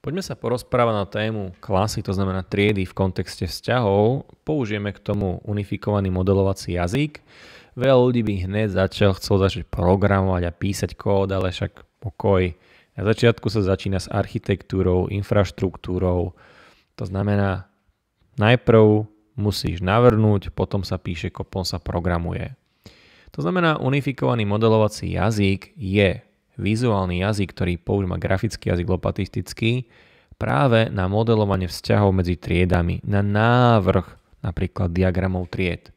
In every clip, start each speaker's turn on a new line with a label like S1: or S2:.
S1: Poďme sa porozprávať na tému klasy, to znamená triedy v kontexte vzťahov. Použijeme k tomu unifikovaný modelovací jazyk. Veľa ľudí by hneď začal, chcel začať programovať a písať kód, ale však pokoj. Na začiatku sa začína s architektúrou, infraštruktúrou. To znamená, najprv musíš navrnúť, potom sa píše, potom sa programuje. To znamená, unifikovaný modelovací jazyk je vizuálny jazyk, ktorý používa grafický jazyk lopatistický, práve na modelovanie vzťahov medzi triedami, na návrh napríklad diagramov tried.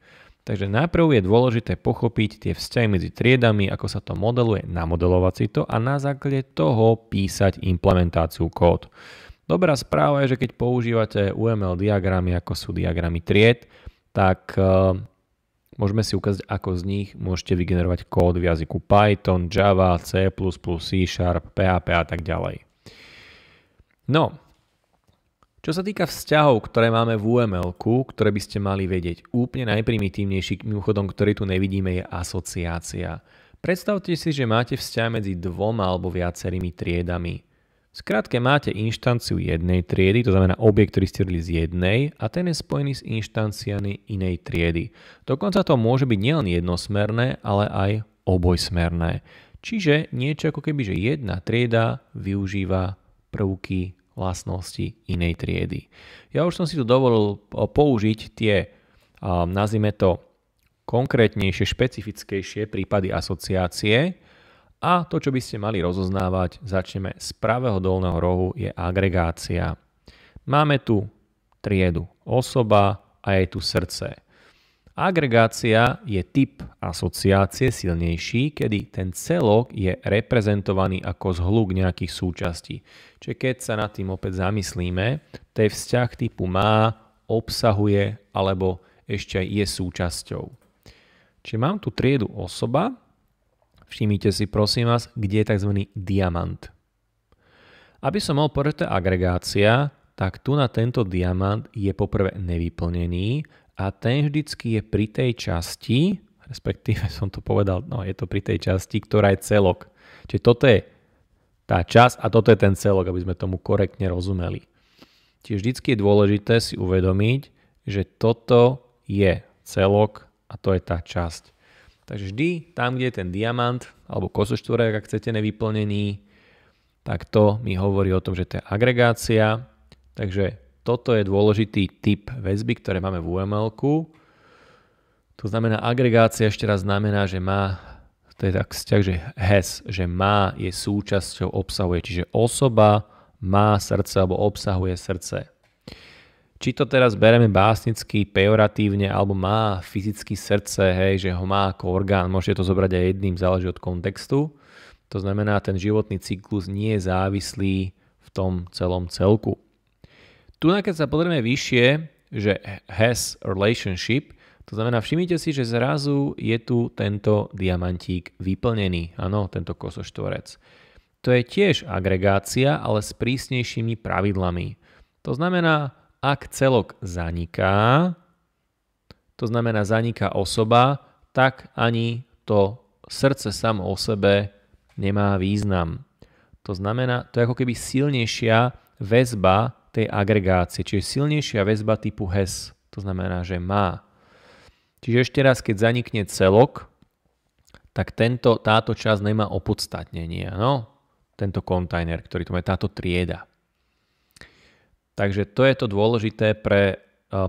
S1: Takže najprv je dôležité pochopiť tie vzťahy medzi triedami, ako sa to modeluje, namodelovať si to a na základe toho písať implementáciu kód. Dobrá správa je, že keď používate UML diagramy, ako sú diagramy tried, tak eh, Môžeme si ukázať, ako z nich môžete vygenerovať kód v jazyku Python, Java, C++, C Sharp, PHP a tak ďalej. No, čo sa týka vzťahov, ktoré máme v uml ktoré by ste mali vedieť, úplne najprimitívnejší, mimochodom, ktorý tu nevidíme, je asociácia. Predstavte si, že máte vzťah medzi dvoma alebo viacerými triedami. Skrátke máte inštanciu jednej triedy, to znamená objekt, ktorý ste robili z jednej a ten je spojený s inštanciami inej triedy. Dokonca to môže byť nielen jednosmerné, ale aj obojsmerné. Čiže niečo ako keby, že jedna trieda využíva prvky vlastnosti inej triedy. Ja už som si tu dovolil e, použiť tie, nazvime to, konkrétnejšie, špecifickejšie prípady asociácie, a to, čo by ste mali rozoznávať, začneme z pravého dolného rohu, je agregácia. Máme tu triedu osoba a je tu srdce. Agregácia je typ asociácie silnejší, kedy ten celok je reprezentovaný ako zhluk nejakých súčastí. Čiže keď sa nad tým opäť zamyslíme, to je vzťah typu má, obsahuje alebo ešte aj je súčasťou. Čiže mám tu triedu osoba Všimnite si prosím vás, kde je tzv. diamant. Aby som mal povedať agregácia, tak tu na tento diamant je poprvé nevyplnený a ten vždycky je pri tej časti, respektíve som to povedal, no je to pri tej časti, ktorá je celok. Čiže toto je tá časť a toto je ten celok, aby sme tomu korektne rozumeli. Čiže vždycky je dôležité si uvedomiť, že toto je celok a to je tá časť. Takže vždy tam, kde je ten diamant alebo kosoštvorák, ak chcete, nevyplnený, tak to mi hovorí o tom, že to je agregácia. Takže toto je dôležitý typ väzby, ktoré máme v uml -ku. To znamená, agregácia ešte raz znamená, že má, to je tak vzťah, že has, že má je súčasťou obsahuje, čiže osoba má srdce alebo obsahuje srdce či to teraz bereme básnicky, pejoratívne, alebo má fyzicky srdce, hej, že ho má ako orgán, môžete to zobrať aj jedným, záleží od kontextu. To znamená, ten životný cyklus nie je závislý v tom celom celku. Tu keď sa pozrieme vyššie, že has relationship, to znamená, všimnite si, že zrazu je tu tento diamantík vyplnený, áno, tento kosoštvorec. To je tiež agregácia, ale s prísnejšími pravidlami. To znamená, ak celok zaniká, to znamená zaniká osoba, tak ani to srdce samo o sebe nemá význam. To znamená, to je ako keby silnejšia väzba tej agregácie, čiže silnejšia väzba typu HES. To znamená, že má. Čiže ešte raz, keď zanikne celok, tak tento, táto časť nemá opodstatnenie. No, tento kontajner, ktorý tu má, táto trieda. Takže to je to dôležité pre e,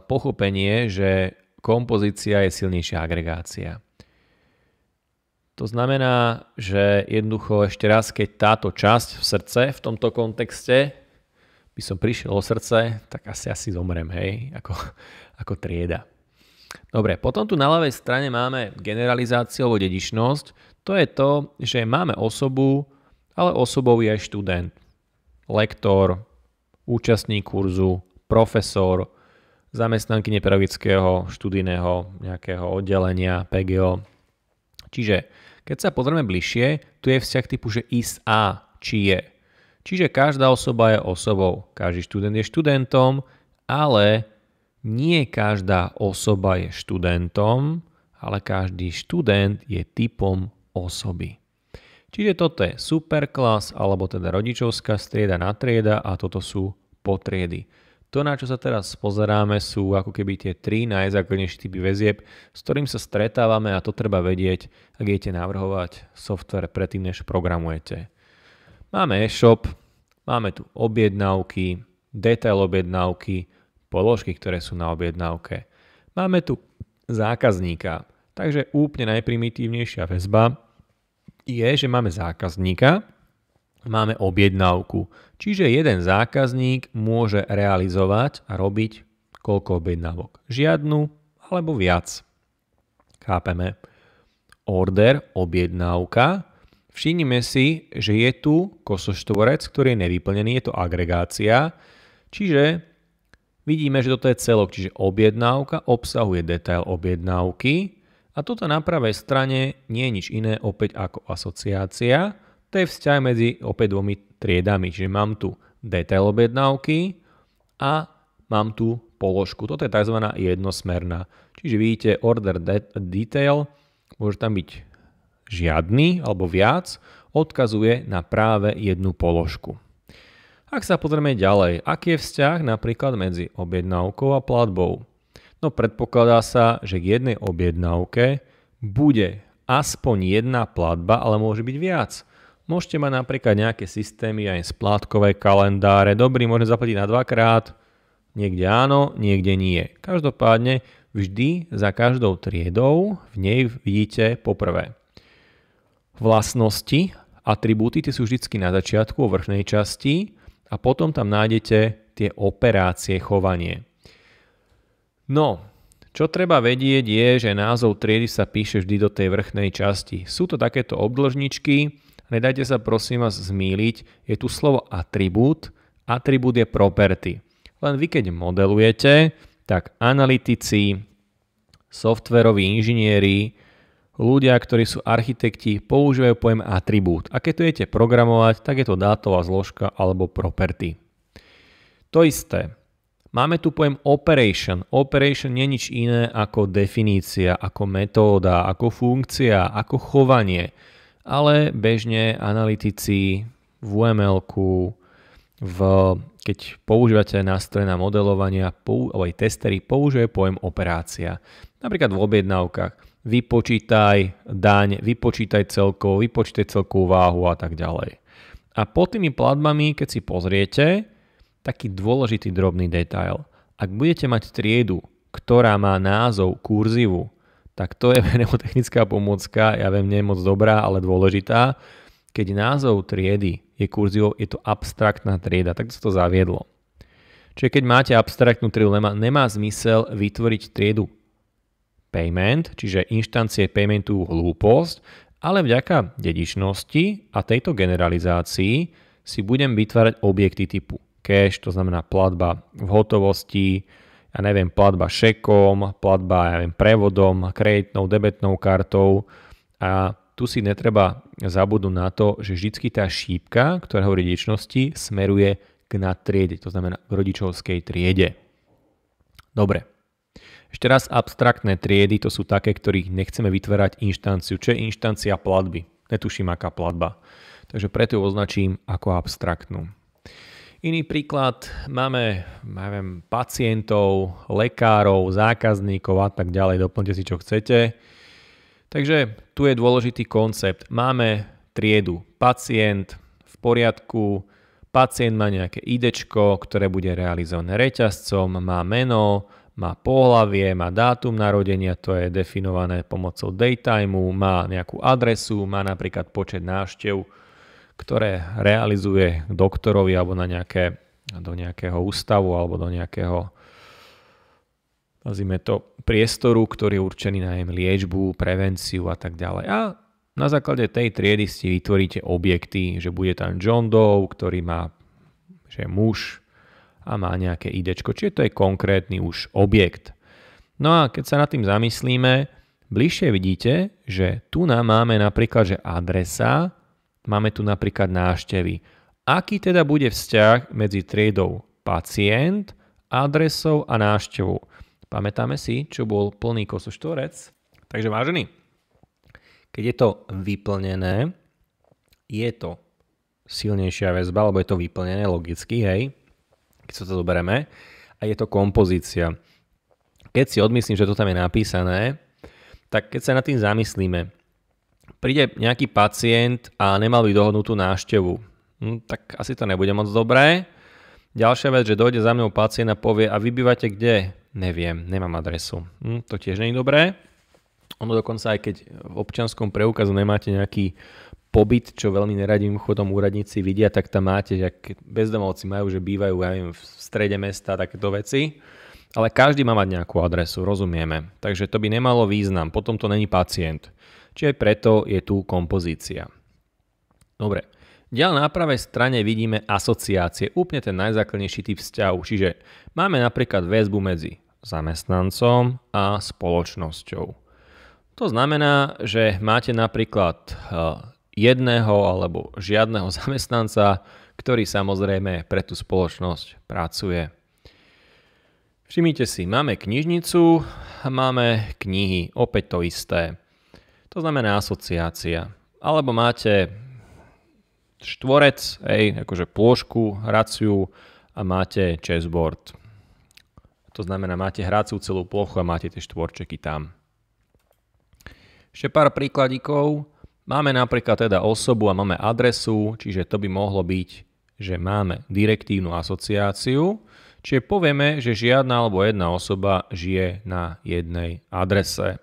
S1: pochopenie, že kompozícia je silnejšia agregácia. To znamená, že jednoducho ešte raz, keď táto časť v srdce v tomto kontexte by som prišiel o srdce, tak asi asi zomrem, hej, ako, ako trieda. Dobre, potom tu na ľavej strane máme generalizáciu alebo dedičnosť. To je to, že máme osobu, ale osobou je študent, lektor, účastník kurzu, profesor, zamestnanky nepravického, študijného nejakého oddelenia PGO. Čiže keď sa pozrieme bližšie, tu je vzťah typu, že is a, či je. Čiže každá osoba je osobou, každý študent je študentom, ale nie každá osoba je študentom, ale každý študent je typom osoby. Čiže toto je superklas alebo teda rodičovská strieda na trieda a toto sú potriedy. To, na čo sa teraz pozeráme, sú ako keby tie tri najzákladnejšie typy väzieb, s ktorým sa stretávame a to treba vedieť, ak idete navrhovať software predtým, než programujete. Máme e-shop, máme tu objednávky, detail objednávky, položky, ktoré sú na objednávke. Máme tu zákazníka, takže úplne najprimitívnejšia väzba, je, že máme zákazníka, máme objednávku. Čiže jeden zákazník môže realizovať a robiť koľko objednávok. Žiadnu alebo viac. Chápeme. Order, objednávka. Všimnime si, že je tu kosoštvorec, ktorý je nevyplnený, je to agregácia. Čiže vidíme, že toto je celok, čiže objednávka obsahuje detail objednávky a toto na pravej strane nie je nič iné opäť ako asociácia. To je vzťah medzi opäť dvomi triedami. Čiže mám tu detail objednávky a mám tu položku. Toto je tzv. jednosmerná. Čiže vidíte order detail, môže tam byť žiadny alebo viac, odkazuje na práve jednu položku. Ak sa pozrieme ďalej, aký je vzťah napríklad medzi objednávkou a platbou? No predpokladá sa, že k jednej objednávke bude aspoň jedna platba, ale môže byť viac. Môžete mať napríklad nejaké systémy, aj splátkové kalendáre. Dobrý, môžem zaplatiť na dvakrát. Niekde áno, niekde nie. Každopádne vždy za každou triedou v nej vidíte poprvé vlastnosti, atribúty, tie sú vždy na začiatku, vo vrchnej časti a potom tam nájdete tie operácie chovanie. No, čo treba vedieť je, že názov triedy sa píše vždy do tej vrchnej časti. Sú to takéto obdlžničky, nedajte sa prosím vás zmýliť, je tu slovo atribút, atribút je property. Len vy keď modelujete, tak analytici, softveroví inžinieri, ľudia, ktorí sú architekti, používajú pojem atribút. A keď to jete programovať, tak je to dátová zložka alebo property. To isté, Máme tu pojem operation. Operation nie je nič iné ako definícia, ako metóda, ako funkcia, ako chovanie. Ale bežne analytici v uml v, keď používate nástroje na modelovanie, pou, alebo aj testery použije pojem operácia. Napríklad v objednávkach vypočítaj daň, vypočítaj celkovú, vypočítaj celkovú váhu a tak ďalej. A pod tými platbami, keď si pozriete, taký dôležitý drobný detail. Ak budete mať triedu, ktorá má názov kurzivu, tak to je mnemotechnická pomôcka, ja viem, nie je moc dobrá, ale dôležitá. Keď názov triedy je kurzivou, je to abstraktná trieda, tak sa to zaviedlo. Čiže keď máte abstraktnú triedu, nemá, nemá zmysel vytvoriť triedu payment, čiže inštancie paymentu hlúposť, ale vďaka dedičnosti a tejto generalizácii si budem vytvárať objekty typu cash, to znamená platba v hotovosti, ja neviem, platba šekom, platba ja neviem, prevodom, kreditnou, debetnou kartou a tu si netreba zabudnúť na to, že vždy tá šípka, ktorá hovorí dečnosti, smeruje k nadtriede, to znamená k rodičovskej triede. Dobre. Ešte raz, abstraktné triedy to sú také, ktorých nechceme vytvárať inštanciu. Čo je inštancia platby? Netuším, aká platba. Takže preto ju označím ako abstraktnú. Iný príklad, máme neviem, pacientov, lekárov, zákazníkov a tak ďalej, doplňte si čo chcete. Takže tu je dôležitý koncept. Máme triedu pacient v poriadku, pacient má nejaké idečko, ktoré bude realizované reťazcom, má meno, má pohlavie, má dátum narodenia, to je definované pomocou daytimeu, má nejakú adresu, má napríklad počet návštev, ktoré realizuje doktorovi alebo na nejaké, do nejakého ústavu alebo do nejakého nazvime to priestoru, ktorý je určený na jem liečbu, prevenciu a tak ďalej. A na základe tej triedy si vytvoríte objekty, že bude tam John Doe, ktorý má, že je muž a má nejaké ID, čiže to je konkrétny už objekt. No a keď sa nad tým zamyslíme, bližšie vidíte, že tu nám máme napríklad, že adresa Máme tu napríklad náštevy. Aký teda bude vzťah medzi triedou pacient, adresou a náštevou? Pamätáme si, čo bol plný kosoštvorec? Takže vážený, keď je to vyplnené, je to silnejšia väzba, lebo je to vyplnené logicky, hej, keď sa to zoberieme, a je to kompozícia. Keď si odmyslím, že to tam je napísané, tak keď sa nad tým zamyslíme, príde nejaký pacient a nemal by dohodnutú návštevu, hm, tak asi to nebude moc dobré. Ďalšia vec, že dojde za mnou pacient a povie, a vy bývate kde? Neviem, nemám adresu. Hm, to tiež nie je dobré. Ono dokonca aj keď v občianskom preukazu nemáte nejaký pobyt, čo veľmi neradím chodom úradníci vidia, tak tam máte, že bezdomovci majú, že bývajú ja viem, v strede mesta, a takéto veci. Ale každý má mať nejakú adresu, rozumieme. Takže to by nemalo význam, potom to není pacient čiže preto je tu kompozícia. Dobre, Ďalej na pravej strane vidíme asociácie, úplne ten najzákladnejší typ vzťahu. Čiže máme napríklad väzbu medzi zamestnancom a spoločnosťou. To znamená, že máte napríklad e, jedného alebo žiadného zamestnanca, ktorý samozrejme pre tú spoločnosť pracuje. Všimnite si, máme knižnicu, máme knihy, opäť to isté. To znamená asociácia. Alebo máte štvorec, hej, akože plošku, hraciu a máte chessboard. To znamená, máte hraciu celú plochu a máte tie štvorčeky tam. Ešte pár príkladíkov. Máme napríklad teda osobu a máme adresu, čiže to by mohlo byť, že máme direktívnu asociáciu, čiže povieme, že žiadna alebo jedna osoba žije na jednej adrese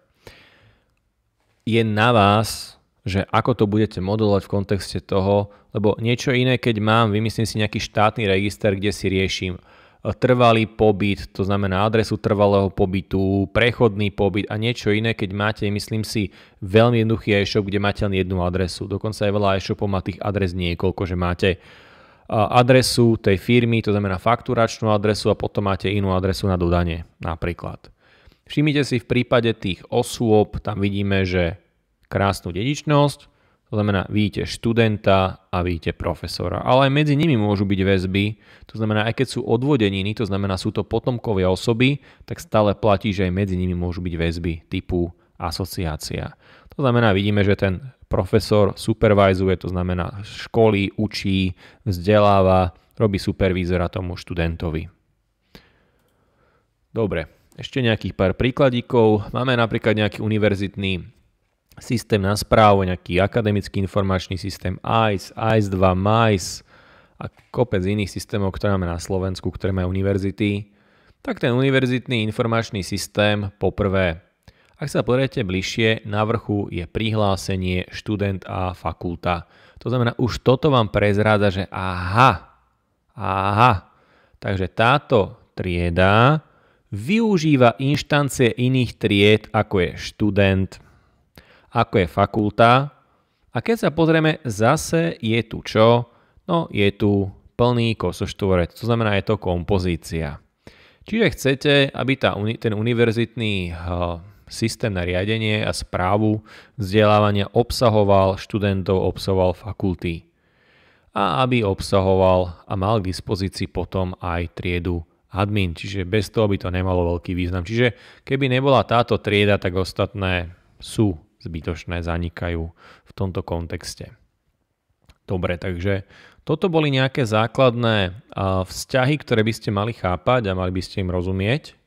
S1: je na vás, že ako to budete modulovať v kontexte toho, lebo niečo iné, keď mám, vymyslím si nejaký štátny register, kde si riešim e, trvalý pobyt, to znamená adresu trvalého pobytu, prechodný pobyt a niečo iné, keď máte, myslím si, veľmi jednoduchý e-shop, kde máte len jednu adresu. Dokonca aj veľa e-shopov má tých adres niekoľko, že máte e, adresu tej firmy, to znamená fakturačnú adresu a potom máte inú adresu na dodanie napríklad. Všimnite si v prípade tých osôb, tam vidíme, že krásnu dedičnosť, to znamená, vidíte študenta a vidíte profesora. Ale aj medzi nimi môžu byť väzby, to znamená, aj keď sú odvodeniny, to znamená, sú to potomkovia osoby, tak stále platí, že aj medzi nimi môžu byť väzby typu asociácia. To znamená, vidíme, že ten profesor supervizuje, to znamená školy, učí, vzdeláva, robí supervízora tomu študentovi. Dobre, ešte nejakých pár príkladíkov. Máme napríklad nejaký univerzitný systém na správu, nejaký akademický informačný systém ICE, ICE2, MICE a kopec iných systémov, ktoré máme na Slovensku, ktoré majú univerzity. Tak ten univerzitný informačný systém poprvé ak sa pozriete bližšie, na vrchu je prihlásenie študent a fakulta. To znamená, už toto vám prezráda, že aha, aha. Takže táto trieda využíva inštancie iných tried, ako je študent, ako je fakulta. A keď sa pozrieme, zase je tu čo? No je tu plný kosoštvorec, to znamená je to kompozícia. Čiže chcete, aby tá, ten univerzitný eh, systém na riadenie a správu vzdelávania obsahoval študentov, obsahoval fakulty a aby obsahoval a mal k dispozícii potom aj triedu admin, čiže bez toho by to nemalo veľký význam. Čiže keby nebola táto trieda, tak ostatné sú zbytočné, zanikajú v tomto kontexte. Dobre, takže toto boli nejaké základné vzťahy, ktoré by ste mali chápať a mali by ste im rozumieť.